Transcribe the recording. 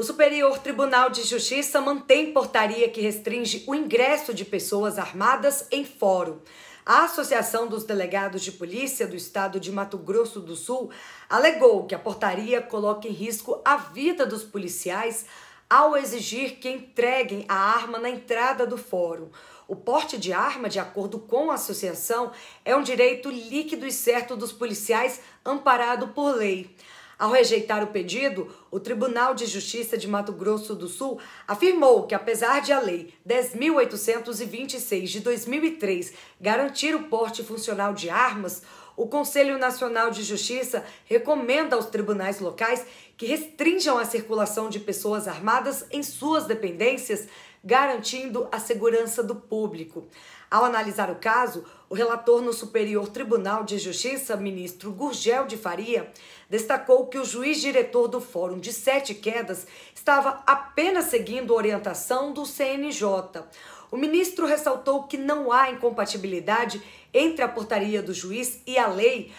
O Superior Tribunal de Justiça mantém portaria que restringe o ingresso de pessoas armadas em fórum. A Associação dos Delegados de Polícia do Estado de Mato Grosso do Sul alegou que a portaria coloca em risco a vida dos policiais ao exigir que entreguem a arma na entrada do fórum. O porte de arma, de acordo com a associação, é um direito líquido e certo dos policiais amparado por lei. Ao rejeitar o pedido, o Tribunal de Justiça de Mato Grosso do Sul afirmou que, apesar de a Lei 10.826 de 2003 garantir o porte funcional de armas, o Conselho Nacional de Justiça recomenda aos tribunais locais que restringam a circulação de pessoas armadas em suas dependências, garantindo a segurança do público. Ao analisar o caso, o relator no Superior Tribunal de Justiça, ministro Gurgel de Faria, destacou que o juiz diretor do Fórum de Sete Quedas estava apenas seguindo a orientação do CNJ. O ministro ressaltou que não há incompatibilidade entre a portaria do juiz e a lei